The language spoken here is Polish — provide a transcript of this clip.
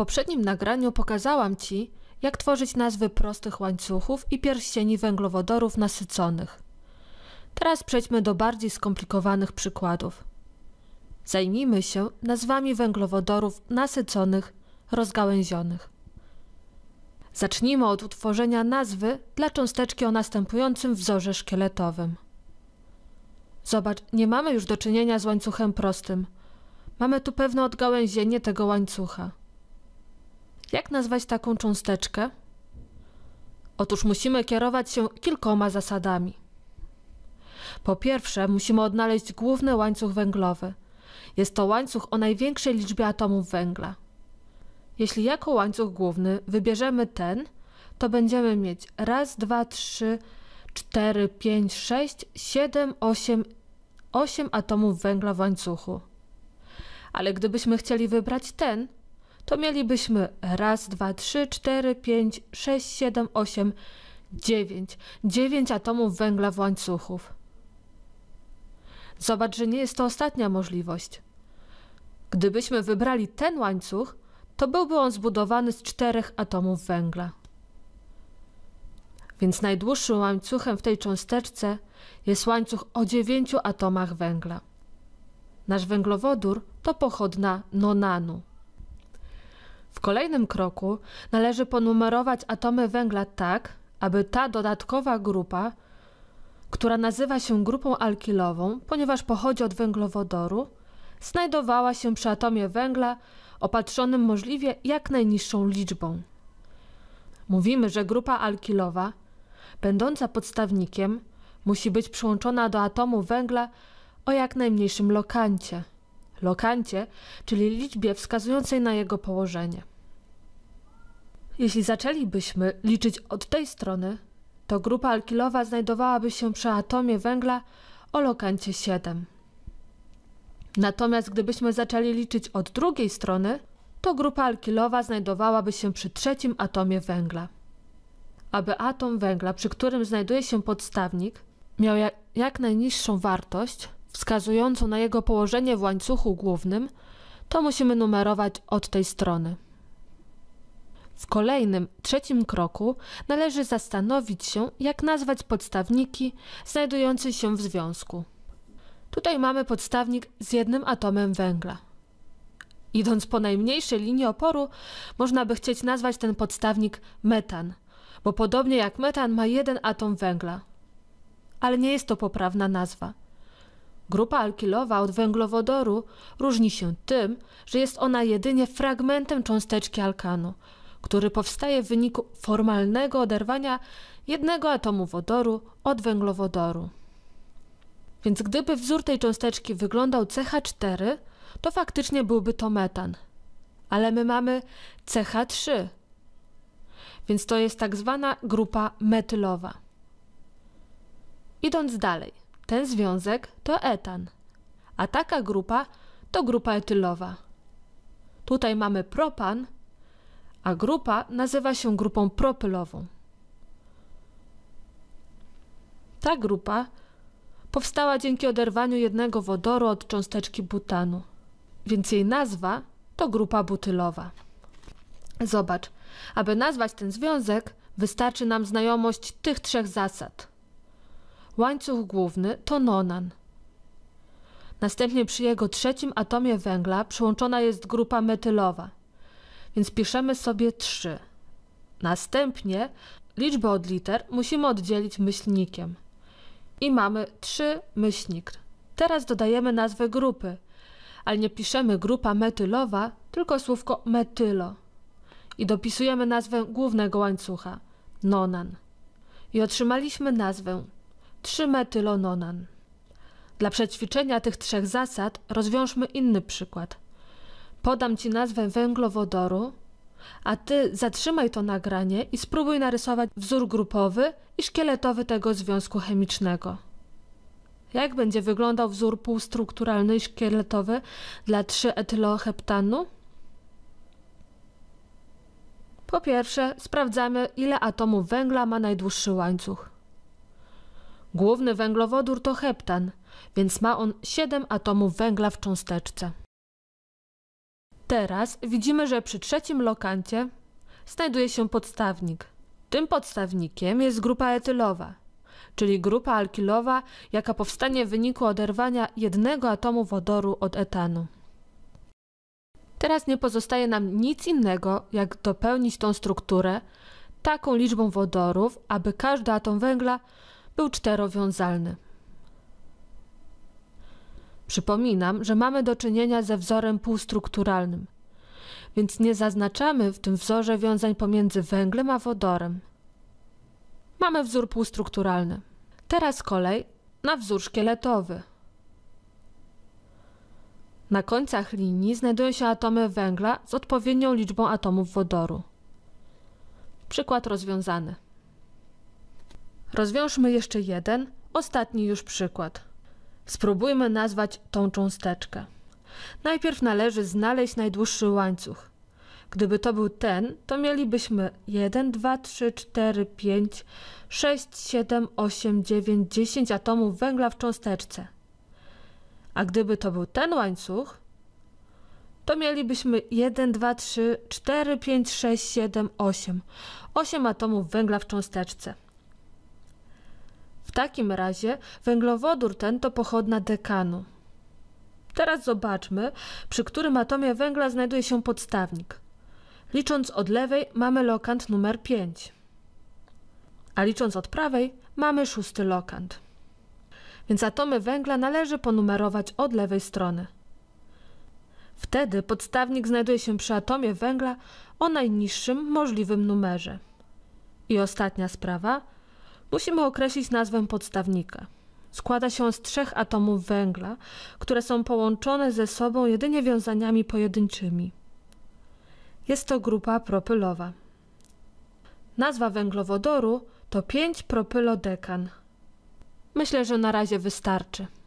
poprzednim nagraniu pokazałam Ci, jak tworzyć nazwy prostych łańcuchów i pierścieni węglowodorów nasyconych. Teraz przejdźmy do bardziej skomplikowanych przykładów. Zajmijmy się nazwami węglowodorów nasyconych, rozgałęzionych. Zacznijmy od utworzenia nazwy dla cząsteczki o następującym wzorze szkieletowym. Zobacz, nie mamy już do czynienia z łańcuchem prostym. Mamy tu pewne odgałęzienie tego łańcucha. Jak nazwać taką cząsteczkę? Otóż musimy kierować się kilkoma zasadami. Po pierwsze, musimy odnaleźć główny łańcuch węglowy. Jest to łańcuch o największej liczbie atomów węgla. Jeśli jako łańcuch główny wybierzemy ten, to będziemy mieć raz, dwa, trzy, cztery, pięć, sześć, siedem, osiem, osiem atomów węgla w łańcuchu. Ale gdybyśmy chcieli wybrać ten, to mielibyśmy raz, dwa, trzy, cztery, pięć, sześć, siedem, osiem, dziewięć. Dziewięć atomów węgla w łańcuchów. Zobacz, że nie jest to ostatnia możliwość. Gdybyśmy wybrali ten łańcuch, to byłby on zbudowany z czterech atomów węgla. Więc najdłuższym łańcuchem w tej cząsteczce jest łańcuch o dziewięciu atomach węgla. Nasz węglowodór to pochodna nonanu. W kolejnym kroku należy ponumerować atomy węgla tak, aby ta dodatkowa grupa, która nazywa się grupą alkilową, ponieważ pochodzi od węglowodoru, znajdowała się przy atomie węgla opatrzonym możliwie jak najniższą liczbą. Mówimy, że grupa alkilowa, będąca podstawnikiem, musi być przyłączona do atomu węgla o jak najmniejszym lokancie – lokancie, czyli liczbie wskazującej na jego położenie. Jeśli zaczęlibyśmy liczyć od tej strony, to grupa alkilowa znajdowałaby się przy atomie węgla o lokancie 7. Natomiast gdybyśmy zaczęli liczyć od drugiej strony, to grupa alkilowa znajdowałaby się przy trzecim atomie węgla. Aby atom węgla, przy którym znajduje się podstawnik, miał jak, jak najniższą wartość, wskazującą na jego położenie w łańcuchu głównym, to musimy numerować od tej strony. W kolejnym, trzecim kroku należy zastanowić się, jak nazwać podstawniki znajdujące się w związku. Tutaj mamy podstawnik z jednym atomem węgla. Idąc po najmniejszej linii oporu, można by chcieć nazwać ten podstawnik metan, bo podobnie jak metan ma jeden atom węgla. Ale nie jest to poprawna nazwa. Grupa alkilowa od węglowodoru różni się tym, że jest ona jedynie fragmentem cząsteczki alkanu, który powstaje w wyniku formalnego oderwania jednego atomu wodoru od węglowodoru. Więc gdyby wzór tej cząsteczki wyglądał CH4, to faktycznie byłby to metan. Ale my mamy CH3, więc to jest tak zwana grupa metylowa. Idąc dalej. Ten związek to etan, a taka grupa to grupa etylowa. Tutaj mamy propan, a grupa nazywa się grupą propylową. Ta grupa powstała dzięki oderwaniu jednego wodoru od cząsteczki butanu, więc jej nazwa to grupa butylowa. Zobacz, aby nazwać ten związek, wystarczy nam znajomość tych trzech zasad – Łańcuch główny to nonan. Następnie przy jego trzecim atomie węgla przyłączona jest grupa metylowa, więc piszemy sobie 3. Następnie liczbę od liter musimy oddzielić myślnikiem. I mamy 3 myślnik. Teraz dodajemy nazwę grupy, ale nie piszemy grupa metylowa, tylko słówko metylo. I dopisujemy nazwę głównego łańcucha, nonan. I otrzymaliśmy nazwę trzymetylononan. Dla przećwiczenia tych trzech zasad rozwiążmy inny przykład. Podam Ci nazwę węglowodoru, a Ty zatrzymaj to nagranie i spróbuj narysować wzór grupowy i szkieletowy tego związku chemicznego. Jak będzie wyglądał wzór półstrukturalny i szkieletowy dla 3-etyloheptanu? Po pierwsze, sprawdzamy, ile atomów węgla ma najdłuższy łańcuch. Główny węglowodór to heptan, więc ma on 7 atomów węgla w cząsteczce. Teraz widzimy, że przy trzecim lokancie znajduje się podstawnik. Tym podstawnikiem jest grupa etylowa, czyli grupa alkilowa, jaka powstanie w wyniku oderwania jednego atomu wodoru od etanu. Teraz nie pozostaje nam nic innego, jak dopełnić tą strukturę taką liczbą wodorów, aby każdy atom węgla był czterowiązalny. Przypominam, że mamy do czynienia ze wzorem półstrukturalnym, więc nie zaznaczamy w tym wzorze wiązań pomiędzy węglem a wodorem. Mamy wzór półstrukturalny. Teraz kolej na wzór szkieletowy. Na końcach linii znajdują się atomy węgla z odpowiednią liczbą atomów wodoru. Przykład rozwiązany. Rozwiążmy jeszcze jeden, ostatni już przykład. Spróbujmy nazwać tą cząsteczkę. Najpierw należy znaleźć najdłuższy łańcuch. Gdyby to był ten, to mielibyśmy 1, 2, 3, 4, 5, 6, 7, 8, 9, 10 atomów węgla w cząsteczce. A gdyby to był ten łańcuch, to mielibyśmy 1, 2, 3, 4, 5, 6, 7, 8. 8 atomów węgla w cząsteczce. W takim razie węglowodór ten to pochodna dekanu. Teraz zobaczmy, przy którym atomie węgla znajduje się podstawnik. Licząc od lewej mamy lokant numer 5, a licząc od prawej mamy szósty lokant. Więc atomy węgla należy ponumerować od lewej strony. Wtedy podstawnik znajduje się przy atomie węgla o najniższym możliwym numerze. I ostatnia sprawa – Musimy określić nazwę podstawnika. Składa się on z trzech atomów węgla, które są połączone ze sobą jedynie wiązaniami pojedynczymi. Jest to grupa propylowa. Nazwa węglowodoru to 5-propylodekan. Myślę, że na razie wystarczy.